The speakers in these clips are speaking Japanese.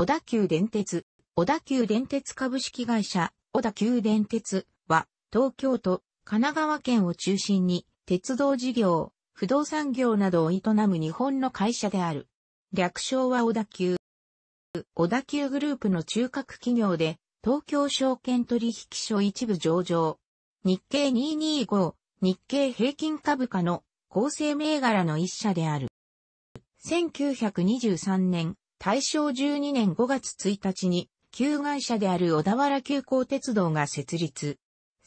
小田急電鉄、小田急電鉄株式会社、小田急電鉄は、東京都、神奈川県を中心に、鉄道事業、不動産業などを営む日本の会社である。略称は小田急。小田急グループの中核企業で、東京証券取引所一部上場。日経225、日経平均株価の構成銘柄の一社である。1923年、大正12年5月1日に、旧会社である小田原急行鉄道が設立。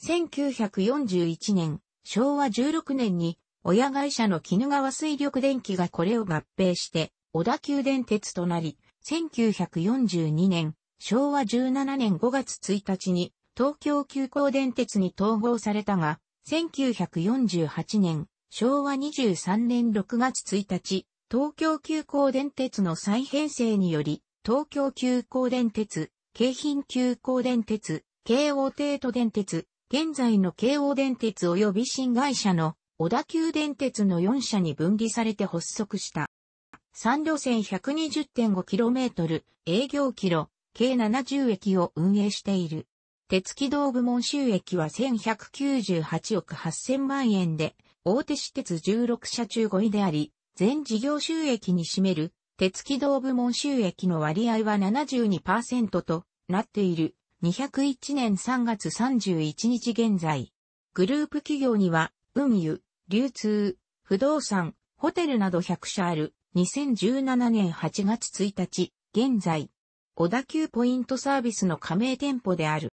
1941年、昭和16年に、親会社の絹川水力電機がこれを合併して、小田急電鉄となり、1942年、昭和17年5月1日に、東京急行電鉄に統合されたが、1948年、昭和23年6月1日、東京急行電鉄の再編成により、東京急行電鉄、京浜急行電鉄、京王帝都電鉄、現在の京王電鉄及び新会社の小田急電鉄の4社に分離されて発足した。3路線 120.5km 営業キロ、計70駅を運営している。鉄軌道部門収益は1198億8000万円で、大手私鉄16社中5位であり、全事業収益に占める鉄軌道部門収益の割合は72%となっている201年3月31日現在。グループ企業には運輸、流通、不動産、ホテルなど100社ある2017年8月1日現在。小田急ポイントサービスの加盟店舗である。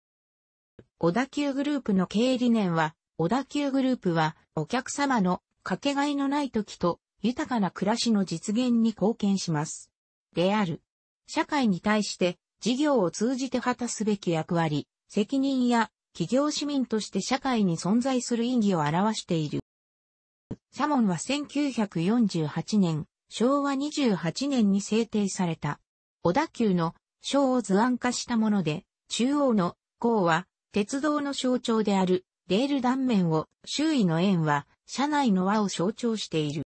小田急グループの経営理念は、小田急グループはお客様のかけがえのない時と豊かな暮らしの実現に貢献します。である。社会に対して事業を通じて果たすべき役割、責任や企業市民として社会に存在する意義を表している。サモンは1948年、昭和28年に制定された。小田急の章を図案化したもので、中央の項は鉄道の象徴であるレール断面を、周囲の円は車内の輪を象徴している。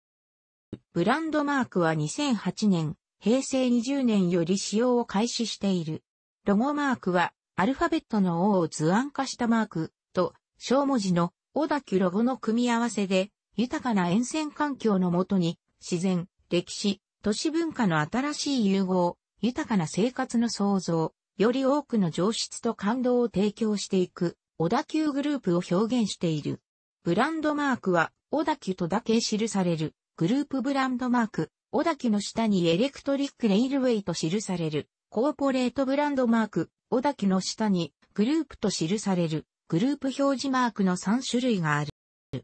ブランドマークは2008年、平成20年より使用を開始している。ロゴマークは、アルファベットの O を図案化したマークと、小文字の O だけロゴの組み合わせで、豊かな沿線環境のもとに、自然、歴史、都市文化の新しい融合、豊かな生活の創造、より多くの上質と感動を提供していく、小田急グループを表現している。ブランドマークは、小田急とだけ記される。グループブランドマーク、小田木の下にエレクトリックレイルウェイと記される、コーポレートブランドマーク、小田木の下に、グループと記される、グループ表示マークの3種類がある。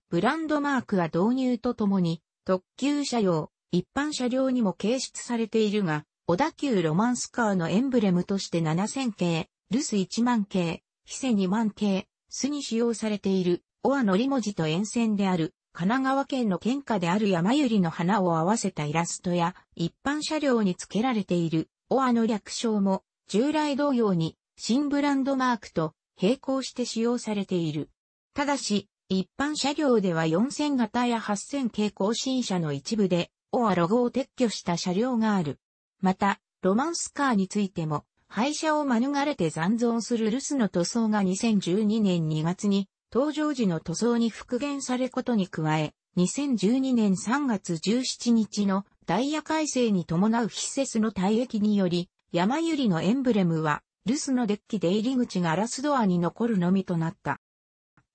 ブランドマークは導入とともに、特急車用、一般車両にも掲出されているが、小田急ロマンスカーのエンブレムとして7000系、ルス1万系、ヒセ2万系、スに使用されている、オアノり文字と沿線である、神奈川県の県下である山百合の花を合わせたイラストや、一般車両に付けられている、オアの略称も、従来同様に、新ブランドマークと並行して使用されている。ただし、一般車両では4000型や8000系更新車の一部で、オアロゴを撤去した車両がある。また、ロマンスカーについても、廃車を免れて残存するルスの塗装が2012年2月に登場時の塗装に復元されことに加え、2012年3月17日のダイヤ改正に伴う施設の退役により、山百合のエンブレムは、留守のデッキで入り口ガラスドアに残るのみとなった。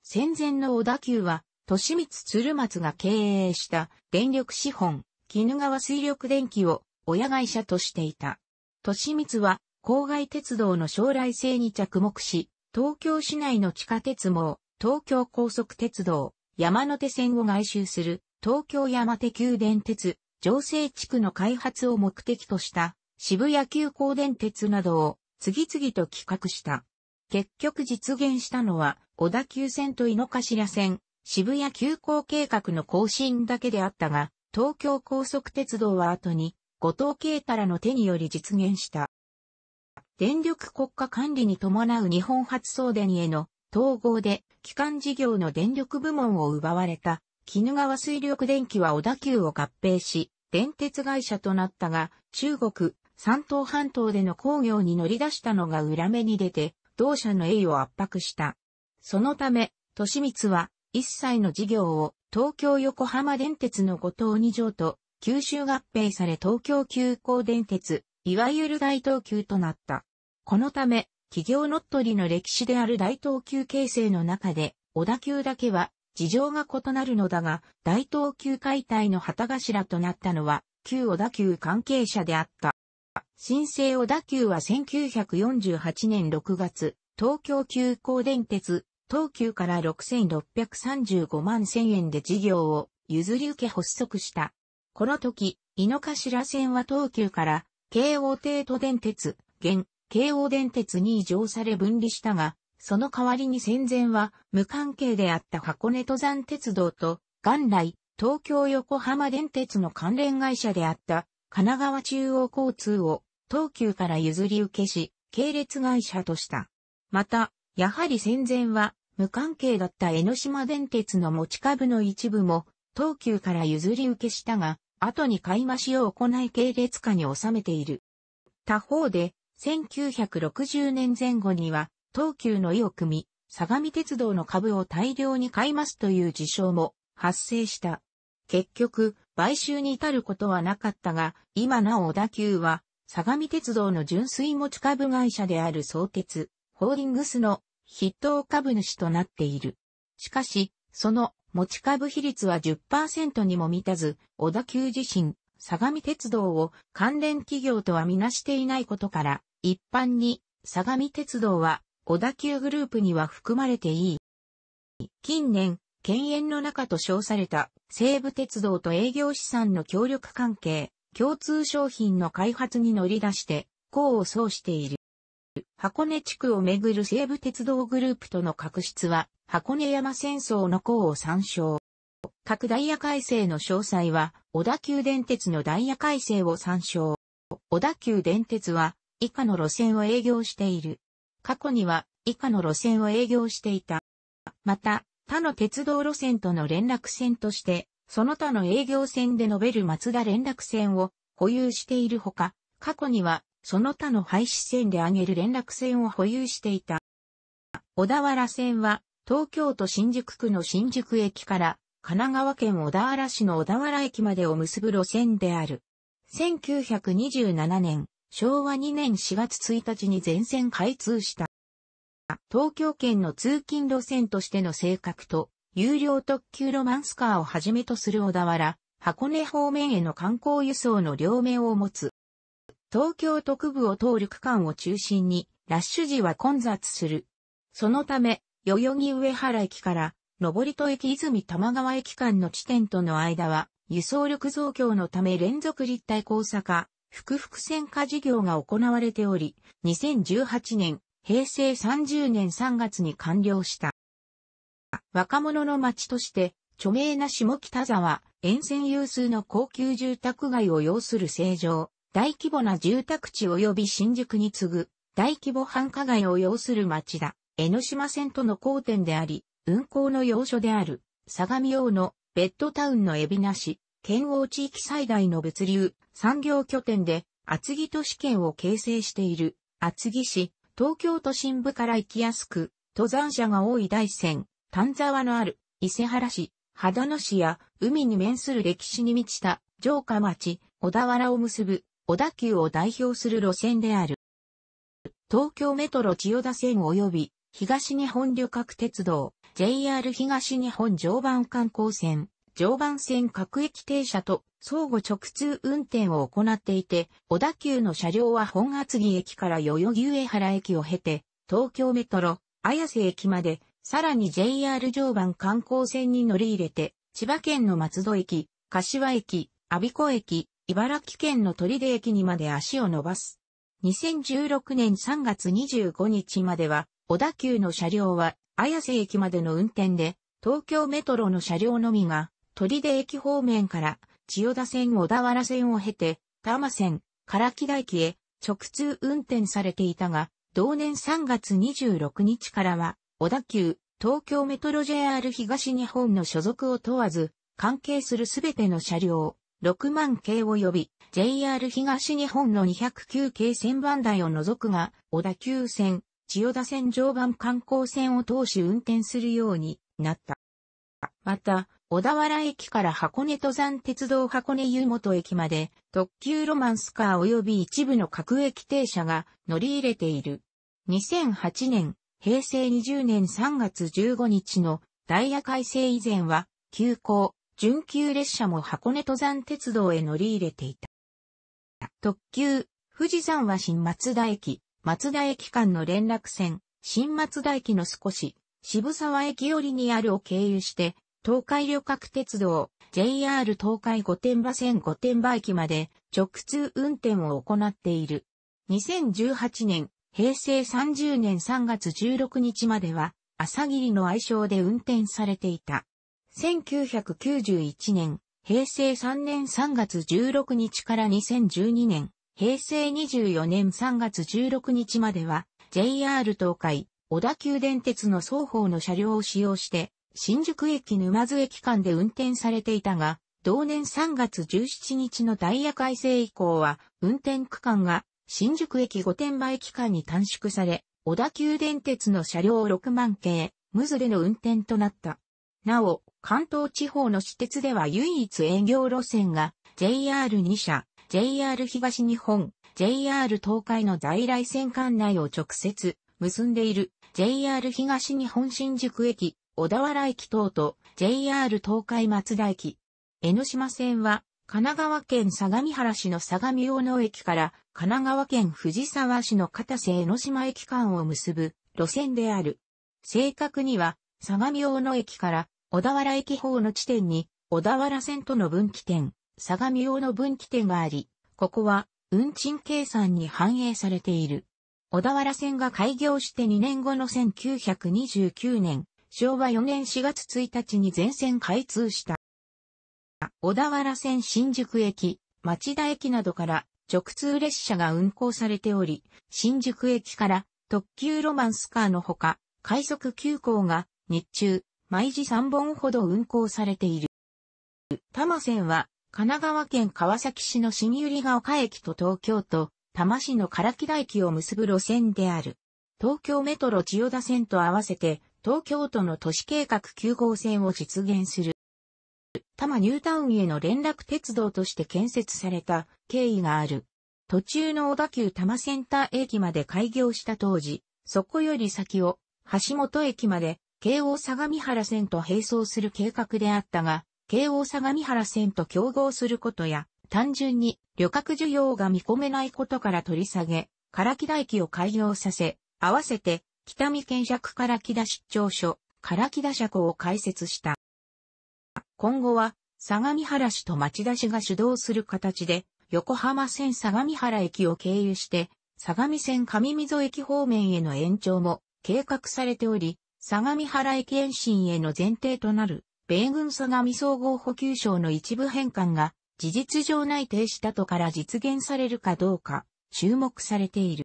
戦前の小田急は、利光鶴松が経営した電力資本、絹川水力電気を親会社としていた。利光は、郊外鉄道の将来性に着目し、東京市内の地下鉄網、東京高速鉄道、山手線を外周する、東京山手急電鉄、城西地区の開発を目的とした、渋谷急行電鉄などを次々と企画した。結局実現したのは、小田急線と井の頭線、渋谷急行計画の更新だけであったが、東京高速鉄道は後に、後藤慶太らの手により実現した。電力国家管理に伴う日本初送電への統合で、基幹事業の電力部門を奪われた、鬼怒川水力電気は小田急を合併し、電鉄会社となったが、中国、山東半島での工業に乗り出したのが裏目に出て、同社の栄誉を圧迫した。そのため、利光は、一切の事業を、東京横浜電鉄の後藤二条と、九州合併され東京急行電鉄、いわゆる大東急となった。このため、企業乗っ取りの歴史である大東急形成の中で、小田急だけは事情が異なるのだが、大東急解体の旗頭となったのは、旧小田急関係者であった。新生小田急は1948年6月、東京急行電鉄、東急から6635万1000円で事業を譲り受け発足した。この時、井の頭線は東急から、京王帝都電鉄、現、京王電鉄に乗され分離したが、その代わりに戦前は無関係であった箱根登山鉄道と、元来、東京横浜電鉄の関連会社であった神奈川中央交通を東急から譲り受けし、系列会社とした。また、やはり戦前は無関係だった江ノ島電鉄の持ち株の一部も東急から譲り受けしたが、後に買い増しを行い系列化に収めている。他方で、1960年前後には、東急の意を組み、相模鉄道の株を大量に買いますという事象も発生した。結局、買収に至ることはなかったが、今なお小田急は、相模鉄道の純粋持ち株会社である相鉄、ホーディングスの筆頭株主となっている。しかし、その持ち株比率は10%にも満たず、小田急自身、相模鉄道を関連企業とはみなしていないことから、一般に、相模鉄道は、小田急グループには含まれていい。近年、犬猿の中と称された西武鉄道と営業資産の協力関係、共通商品の開発に乗り出して、功を奏している。箱根地区をめぐる西武鉄道グループとの確執は、箱根山戦争の功を参照。各ダイヤ改正の詳細は、小田急電鉄のダイヤ改正を参照。小田急電鉄は、以下の路線を営業している。過去には以下の路線を営業していた。また、他の鉄道路線との連絡線として、その他の営業線で述べる松田連絡線を保有しているほか、過去にはその他の廃止線で挙げる連絡線を保有していた。小田原線は東京都新宿区の新宿駅から神奈川県小田原市の小田原駅までを結ぶ路線である。1927年、昭和2年4月1日に全線開通した。東京圏の通勤路線としての性格と、有料特急ロマンスカーをはじめとする小田原、箱根方面への観光輸送の両面を持つ。東京特部を通る区間を中心に、ラッシュ時は混雑する。そのため、代々木上原駅から、上戸駅泉玉川駅間の地点との間は、輸送力増強のため連続立体交差化、福々線化事業が行われており、2018年、平成30年3月に完了した。若者の町として、著名な下北沢、沿線有数の高級住宅街を要する正常、大規模な住宅地及び新宿に次ぐ、大規模繁華街を要する町だ。江ノ島線との交点であり、運行の要所である、相模大野、ベッドタウンの海老名市、県央地域最大の物流、産業拠点で、厚木都市圏を形成している、厚木市、東京都心部から行きやすく、登山者が多い大山、丹沢のある、伊勢原市、秦野市や、海に面する歴史に満ちた、城下町、小田原を結ぶ、小田急を代表する路線である。東京メトロ千代田線及び、東日本旅客鉄道、JR 東日本常磐観光線、常磐線各駅停車と相互直通運転を行っていて、小田急の車両は本厚木駅から代々木上原駅を経て、東京メトロ、綾瀬駅まで、さらに JR 常磐観光線に乗り入れて、千葉県の松戸駅、柏駅、阿鼻子駅、茨城県の鳥出駅にまで足を伸ばす。2016年3月25日までは、小田急の車両は、綾瀬駅までの運転で、東京メトロの車両のみが、鳥出駅方面から千代田線小田原線を経て、多摩線、唐木田駅へ直通運転されていたが、同年3月26日からは、小田急、東京メトロ JR 東日本の所属を問わず、関係するすべての車両、6万系及び JR 東日本の209系線番台を除くが、小田急線、千代田線常磐観光線を通し運転するようになった。また、小田原駅から箱根登山鉄道箱根湯本駅まで特急ロマンスカー及び一部の各駅停車が乗り入れている。2008年、平成20年3月15日のダイヤ改正以前は、急行、準急列車も箱根登山鉄道へ乗り入れていた。特急、富士山は新松田駅、松田駅間の連絡線、新松田駅の少し、渋沢駅寄りにあるを経由して、東海旅客鉄道、JR 東海御殿場線御殿場駅まで直通運転を行っている。2018年、平成30年3月16日までは、朝霧の愛称で運転されていた。1991年、平成3年3月16日から2012年、平成24年3月16日までは、JR 東海、小田急電鉄の双方の車両を使用して、新宿駅沼津駅間で運転されていたが、同年3月17日のダイヤ改正以降は、運転区間が新宿駅御殿場駅間に短縮され、小田急電鉄の車両6万系、むズでの運転となった。なお、関東地方の私鉄では唯一営業路線が JR2 社、JR 東日本、JR 東海の在来線管内を直接結んでいる JR 東日本新宿駅小田原駅等と JR 東海松田駅。江ノ島線は神奈川県相模原市の相模大野駅から神奈川県藤沢市の片瀬江ノ島駅間を結ぶ路線である。正確には相模大野駅から小田原駅方の地点に小田原線との分岐点、相模大野分岐点があり、ここは運賃計算に反映されている。小田原線が開業して2年後の1929年、昭和4年4月1日に全線開通した。小田原線新宿駅、町田駅などから直通列車が運行されており、新宿駅から特急ロマンスカーのほか、快速急行が日中、毎時3本ほど運行されている。多摩線は神奈川県川崎市の新百合ヶ丘駅と東京都多摩市の唐木田駅を結ぶ路線である。東京メトロ千代田線と合わせて東京都の都市計画9号線を実現する。多摩ニュータウンへの連絡鉄道として建設された経緯がある。途中の小田急多摩センター駅まで開業した当時、そこより先を橋本駅まで京王相模原線と並走する計画であったが、京王相模原線と競合することや、単純に旅客需要が見込めないことから取り下げ、唐木田駅を開業させ、合わせて北見県尺から木田出張所、から木田釈を開設した。今後は、相模原市と町田市が主導する形で、横浜線相模原駅を経由して、相模線上溝駅方面への延長も計画されており、相模原駅延伸への前提となる、米軍相模総合補給省の一部返還が、事実上内定したとから実現されるかどうか、注目されている。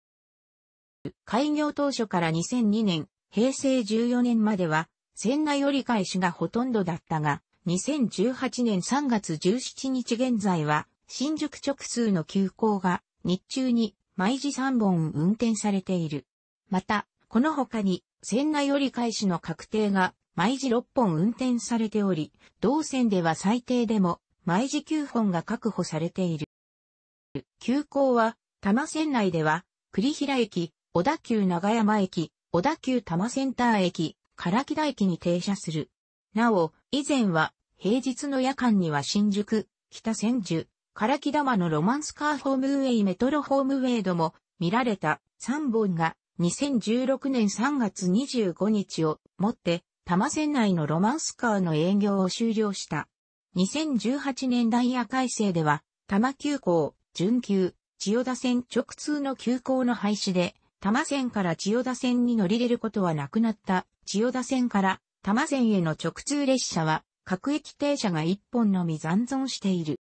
開業当初から2002年、平成14年までは、船内折り返しがほとんどだったが、2018年3月17日現在は、新宿直通の急行が、日中に毎時3本運転されている。また、この他に、船内折り返しの確定が、毎時6本運転されており、同線では最低でも、毎時9本が確保されている。急行は、多摩線内では、栗平駅、小田急長山駅、小田急多摩センター駅、唐木田駅に停車する。なお、以前は、平日の夜間には新宿、北千住、唐木玉のロマンスカーホームウェイメトロホームウェイドも見られた3本が2016年3月25日をもって多摩線内のロマンスカーの営業を終了した。2018年ダイヤ改正では多摩急行、準急、千代田線直通の急行の廃止で多摩線から千代田線に乗り入れることはなくなった千代田線から多摩線への直通列車は各駅停車が一本のみ残存している。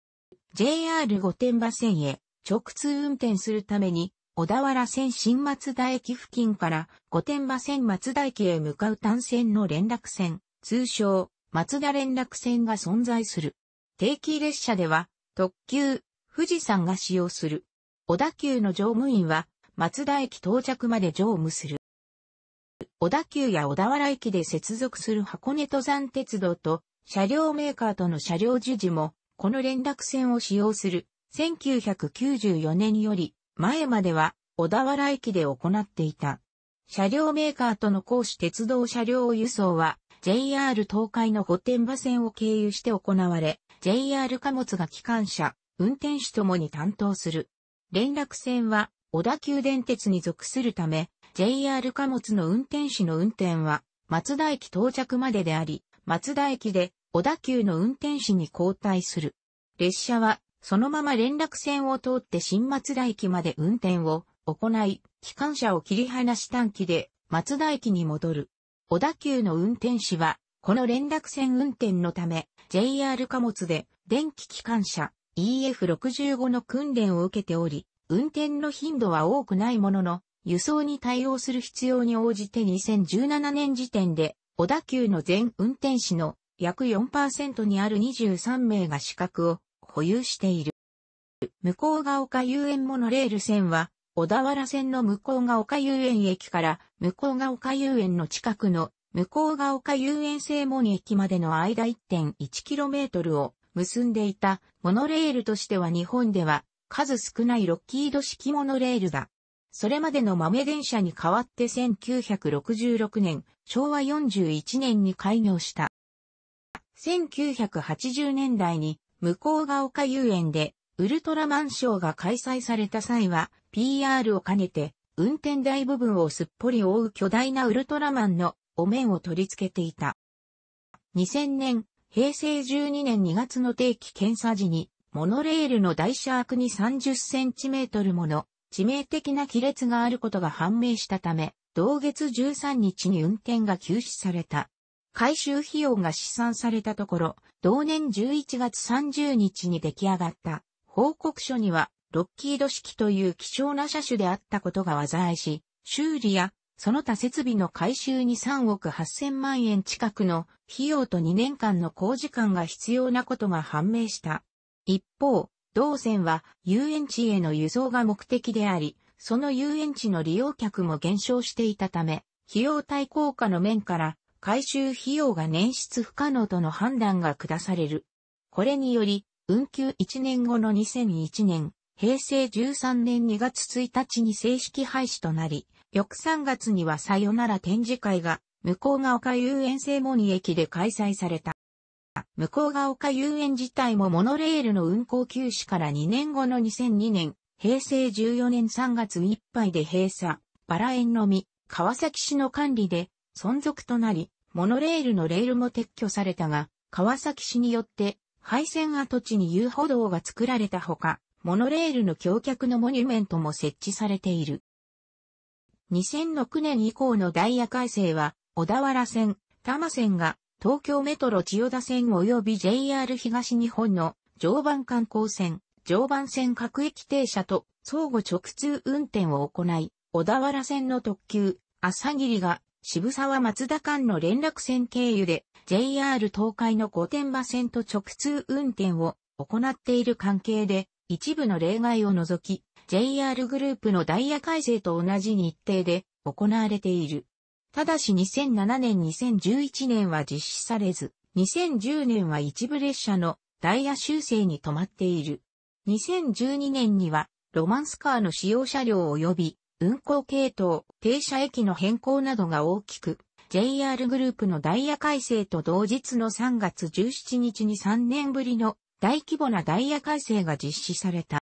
JR 御殿場線へ直通運転するために小田原線新松田駅付近から御殿場線松田駅へ向かう単線の連絡線、通称松田連絡線が存在する。定期列車では特急、富士山が使用する。小田急の乗務員は松田駅到着まで乗務する。小田急や小田原駅で接続する箱根登山鉄道と車両メーカーとの車両授事も、この連絡線を使用する1994年より前までは小田原駅で行っていた。車両メーカーとの公私鉄道車両輸送は JR 東海の御殿場線を経由して行われ、JR 貨物が機関車、運転手ともに担当する。連絡線は小田急電鉄に属するため、JR 貨物の運転士の運転は、松田駅到着までであり、松田駅で小田急の運転士に交代する。列車は、そのまま連絡線を通って新松田駅まで運転を行い、機関車を切り離し短期で松田駅に戻る。小田急の運転士は、この連絡線運転のため、JR 貨物で電気機関車 EF65 の訓練を受けており、運転の頻度は多くないものの、輸送に対応する必要に応じて2017年時点で、小田急の全運転士の約4%にある23名が資格を保有している。向こうが丘遊園モノレール線は、小田原線の向こうが丘遊園駅から向こうが丘遊園の近くの向こうが丘遊園正門駅までの間 1.1km を結んでいたモノレールとしては日本では数少ないロッキード式モノレールだ。それまでの豆電車に代わって1966年、昭和41年に開業した。1980年代に向こうが丘遊園でウルトラマンショーが開催された際は PR を兼ねて運転台部分をすっぽり覆う巨大なウルトラマンのお面を取り付けていた。2000年、平成12年2月の定期検査時にモノレールの台車枠に30センチメートルもの致命的な亀裂があることが判明したため、同月13日に運転が休止された。改修費用が試算されたところ、同年11月30日に出来上がった報告書には、ロッキード式という希少な車種であったことが災いし、修理やその他設備の改修に3億8000万円近くの費用と2年間の工事間が必要なことが判明した。一方、同線は遊園地への輸送が目的であり、その遊園地の利用客も減少していたため、費用対効果の面から、回収費用が捻出不可能との判断が下される。これにより、運休1年後の2001年、平成13年2月1日に正式廃止となり、翌3月にはさよなら展示会が、向ヶ丘遊園セモニ駅で開催された。向こうが丘遊園自体もモノレールの運行休止から2年後の2002年、平成14年3月いっぱいで閉鎖、バラ園のみ、川崎市の管理で存続となり、モノレールのレールも撤去されたが、川崎市によって廃線跡地に遊歩道が作られたほか、モノレールの橋脚のモニュメントも設置されている。2006年以降のダイヤ改正は、小田原線、多摩線が東京メトロ千代田線及び JR 東日本の常磐観光線、常磐線各駅停車と相互直通運転を行い、小田原線の特急、朝霧が渋沢松田間の連絡線経由で JR 東海の御殿場線と直通運転を行っている関係で、一部の例外を除き、JR グループのダイヤ改正と同じ日程で行われている。ただし2007年2011年は実施されず、2010年は一部列車のダイヤ修正に止まっている。2012年には、ロマンスカーの使用車両及び、運行系統、停車駅の変更などが大きく、JR グループのダイヤ改正と同日の3月17日に3年ぶりの大規模なダイヤ改正が実施された。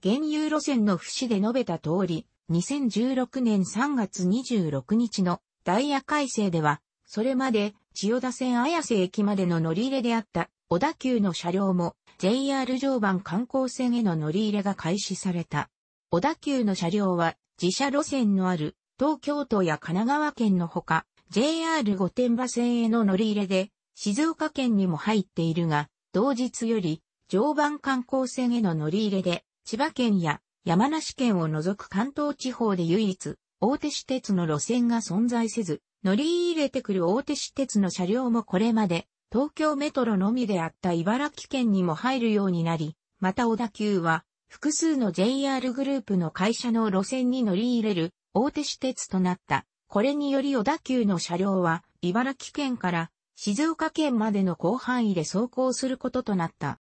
現有路線の節で述べた通り、2016年3月26日のダイヤ改正では、それまで千代田線綾瀬駅までの乗り入れであった小田急の車両も JR 常磐観光線への乗り入れが開始された。小田急の車両は自社路線のある東京都や神奈川県のほか JR 御殿場線への乗り入れで静岡県にも入っているが、同日より常磐観光線への乗り入れで千葉県や山梨県を除く関東地方で唯一、大手私鉄の路線が存在せず、乗り入れてくる大手私鉄の車両もこれまで、東京メトロのみであった茨城県にも入るようになり、また小田急は、複数の JR グループの会社の路線に乗り入れる大手私鉄となった。これにより小田急の車両は、茨城県から静岡県までの広範囲で走行することとなった。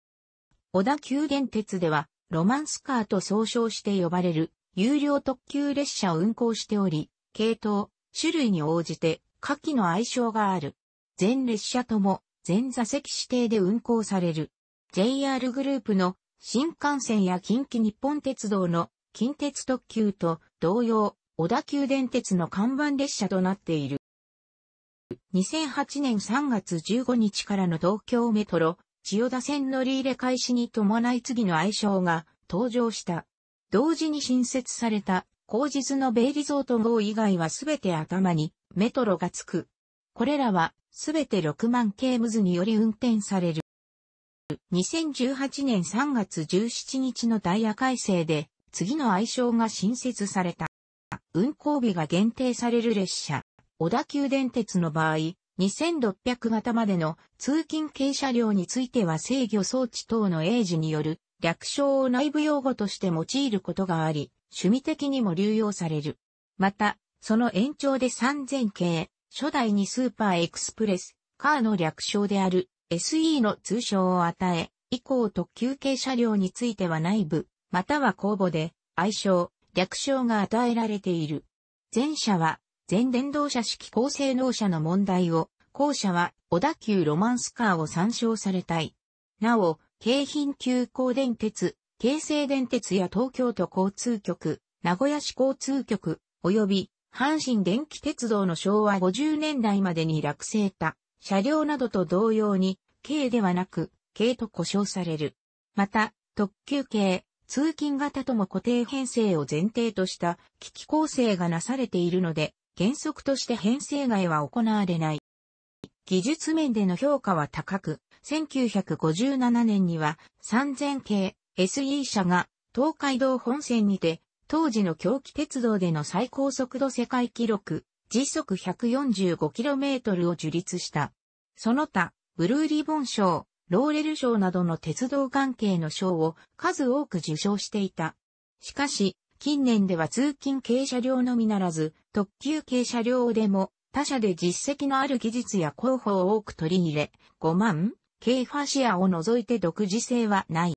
小田急電鉄では、ロマンスカーと総称して呼ばれる有料特急列車を運行しており、系統、種類に応じて下記の愛称がある。全列車とも全座席指定で運行される。JR グループの新幹線や近畿日本鉄道の近鉄特急と同様、小田急電鉄の看板列車となっている。2008年3月15日からの東京メトロ、千代田線乗り入れ開始に伴い次の愛称が登場した。同時に新設された、後日のベイリゾート号以外はすべて頭にメトロがつく。これらはすべて6万系ムズにより運転される。2018年3月17日のダイヤ改正で次の愛称が新設された。運行日が限定される列車。小田急電鉄の場合、2600型までの通勤軽車両については制御装置等の英字による略称を内部用語として用いることがあり、趣味的にも流用される。また、その延長で3000系、初代にスーパーエクスプレス、カーの略称である SE の通称を与え、以降特急系車両については内部、または公募で、愛称、略称が与えられている。前者は全電動車式高性能車の問題を、後者は小田急ロマンスカーを参照されたい。なお、京浜急行電鉄、京成電鉄や東京都交通局、名古屋市交通局、及び阪神電気鉄道の昭和50年代までに落成た車両などと同様に、軽ではなく、軽と呼称される。また、特急系、通勤型とも固定編成を前提とした機器構成がなされているので、原則として編成外は行われない。技術面での評価は高く、1957年には3000系 SE 車が東海道本線にて、当時の狂気鉄道での最高速度世界記録、時速 145km を樹立した。その他、ブルーリボン賞、ローレル賞などの鉄道関係の賞を数多く受賞していた。しかし、近年では通勤軽車両のみならず、特急軽車両でも、他社で実績のある技術や広報を多く取り入れ、5万、軽ファシアを除いて独自性はない。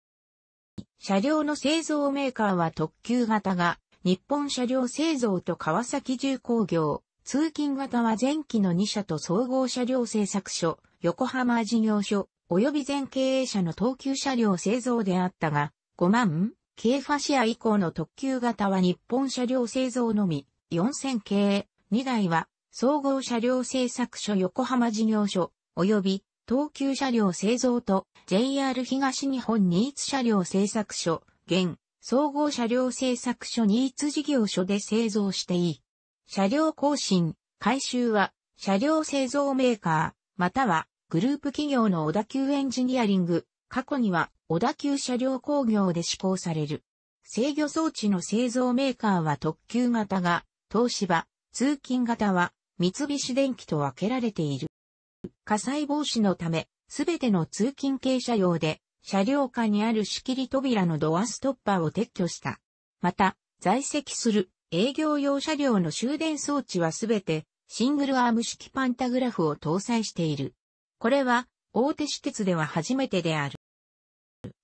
車両の製造メーカーは特急型が、日本車両製造と川崎重工業、通勤型は前期の2社と総合車両製作所、横浜事業所、及び全経営者の東急車両製造であったが、5万、京ファシア以降の特急型は日本車両製造のみ、4000系、2台は、総合車両製作所横浜事業所、及び、東急車両製造と JR 東日本ニーツ車両製作所、現、総合車両製作所ニーツ事業所で製造していい。車両更新、改修は、車両製造メーカー、または、グループ企業の小田急エンジニアリング、過去には、小田急車両工業で施行される。制御装置の製造メーカーは特急型が、東芝、通勤型は、三菱電機と分けられている。火災防止のため、すべての通勤系車両で、車両下にある仕切り扉のドアストッパーを撤去した。また、在籍する営業用車両の終電装置はすべてシングルアーム式パンタグラフを搭載している。これは大手私鉄では初めてである。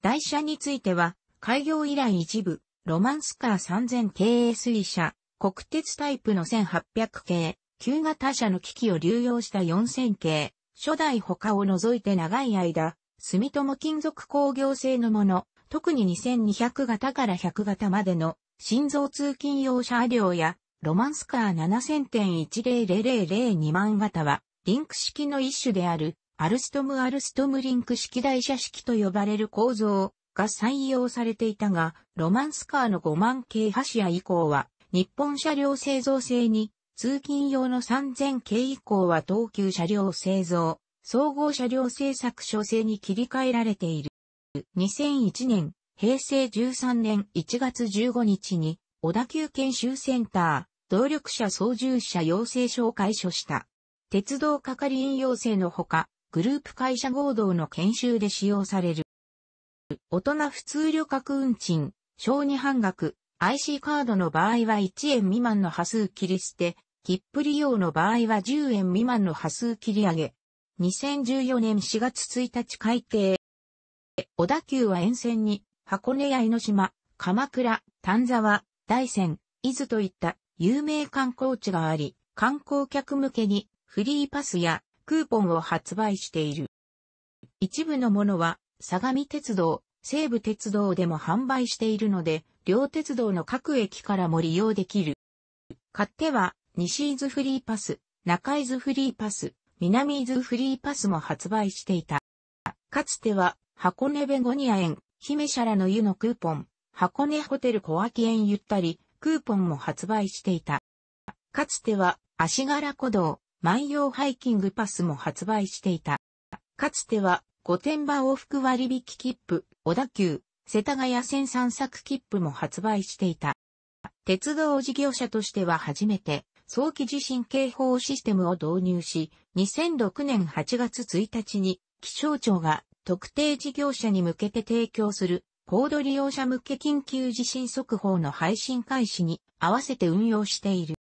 台車については、開業以来一部、ロマンスカー 3000KSE 車、国鉄タイプの1800系、旧型車の機器を流用した4000系、初代他を除いて長い間、住友金属工業製のもの、特に2200型から100型までの心臓通勤用車両や、ロマンスカー7000.100002万型は、リンク式の一種であるアルストム・アルストムリンク式台車式と呼ばれる構造が採用されていたが、ロマンスカーの5万系橋や以降は、日本車両製造製に、通勤用の3000系以降は東急車両製造、総合車両製作所製に切り替えられている。2001年、平成13年1月15日に、小田急研修センター、動力車操縦者養成所を開所した。鉄道係員養成のほか、グループ会社合同の研修で使用される。大人普通旅客運賃、小児半額、IC カードの場合は1円未満の波数切り捨て、切符利用の場合は10円未満の波数切り上げ。2014年4月1日改定。小田急は沿線に、箱根や江ノ島、鎌倉、丹沢、大山、伊豆といった有名観光地があり、観光客向けにフリーパスやクーポンを発売している。一部のものは、相模鉄道、西武鉄道でも販売しているので、両鉄道の各駅からも利用できる。買っては、西伊豆フリーパス、中伊豆フリーパス、南伊豆フリーパスも発売していた。かつては、箱根ベゴニア園、姫シャラの湯のクーポン、箱根ホテル小脇園ゆったり、クーポンも発売していた。かつては、足柄古道、万葉ハイキングパスも発売していた。かつては、御殿場往復割引切符、小田急、世田谷線散策切符も発売していた。鉄道事業者としては初めて、早期地震警報システムを導入し、2006年8月1日に気象庁が特定事業者に向けて提供する高度利用者向け緊急地震速報の配信開始に合わせて運用している。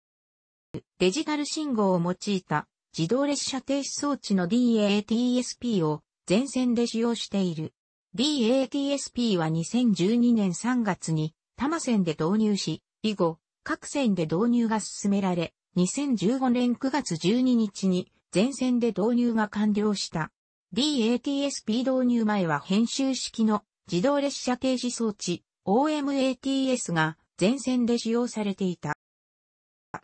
デジタル信号を用いた自動列車停止装置の DATSP を全線で使用している。DATSP は2012年3月に多摩線で導入し、以後、各線で導入が進められ、2015年9月12日に全線で導入が完了した。DATSP 導入前は編集式の自動列車停止装置 OMATS が全線で使用されていた。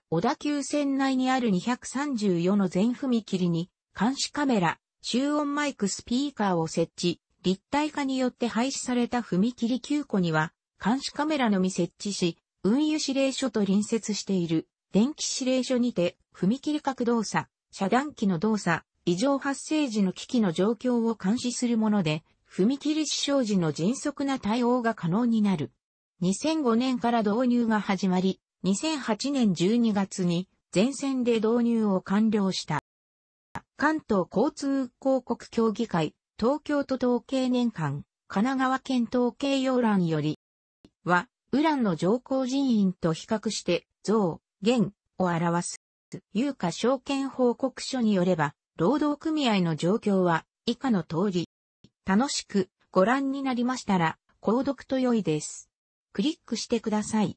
小田急線内にある234の全踏切に、監視カメラ、集音マイクスピーカーを設置、立体化によって廃止された踏切9個には、監視カメラのみ設置し、運輸指令所と隣接している、電気指令所にて、踏切角動作、遮断機の動作、異常発生時の機器の状況を監視するもので、踏切死傷時の迅速な対応が可能になる。2005年から導入が始まり、2008年12月に全線で導入を完了した。関東交通広告協議会、東京都統計年間、神奈川県統計要欄より、は、ウランの上降人員と比較して、増、減を表す。有価証券報告書によれば、労働組合の状況は以下の通り。楽しくご覧になりましたら、購読と良いです。クリックしてください。